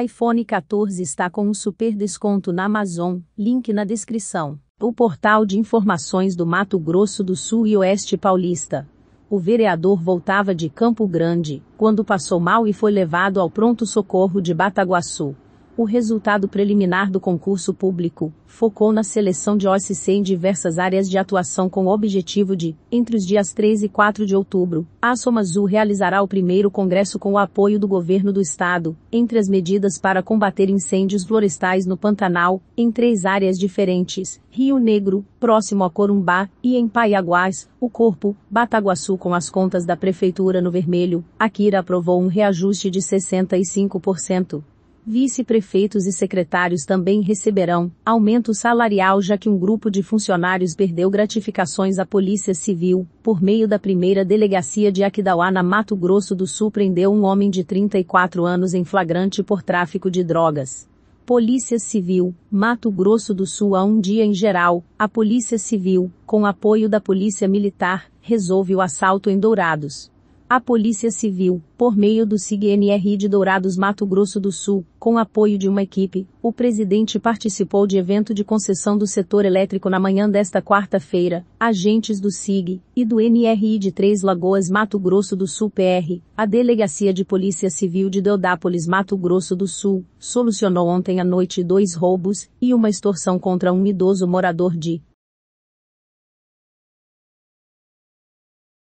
iPhone 14 está com um super desconto na Amazon, link na descrição. O portal de informações do Mato Grosso do Sul e Oeste Paulista. O vereador voltava de Campo Grande, quando passou mal e foi levado ao pronto-socorro de Bataguaçu. O resultado preliminar do concurso público focou na seleção de OSC em diversas áreas de atuação com o objetivo de, entre os dias 3 e 4 de outubro, a Somazu realizará o primeiro congresso com o apoio do governo do estado, entre as medidas para combater incêndios florestais no Pantanal, em três áreas diferentes: Rio Negro, próximo a Corumbá, e em Paiaguás, o corpo, Bataguaçu com as contas da prefeitura no vermelho, Akira aprovou um reajuste de 65%. Vice-prefeitos e secretários também receberão aumento salarial, já que um grupo de funcionários perdeu gratificações à Polícia Civil, por meio da primeira delegacia de Aquidauá na Mato Grosso do Sul, prendeu um homem de 34 anos em flagrante por tráfico de drogas. Polícia Civil, Mato Grosso do Sul a um dia em geral, a Polícia Civil, com apoio da Polícia Militar, resolve o assalto em Dourados. A Polícia Civil, por meio do CIGNR de Dourados Mato Grosso do Sul, com apoio de uma equipe, o presidente participou de evento de concessão do setor elétrico na manhã desta quarta-feira. Agentes do SIG e do NRI de Três Lagoas Mato Grosso do Sul PR, a Delegacia de Polícia Civil de Deodápolis Mato Grosso do Sul, solucionou ontem à noite dois roubos e uma extorsão contra um idoso morador de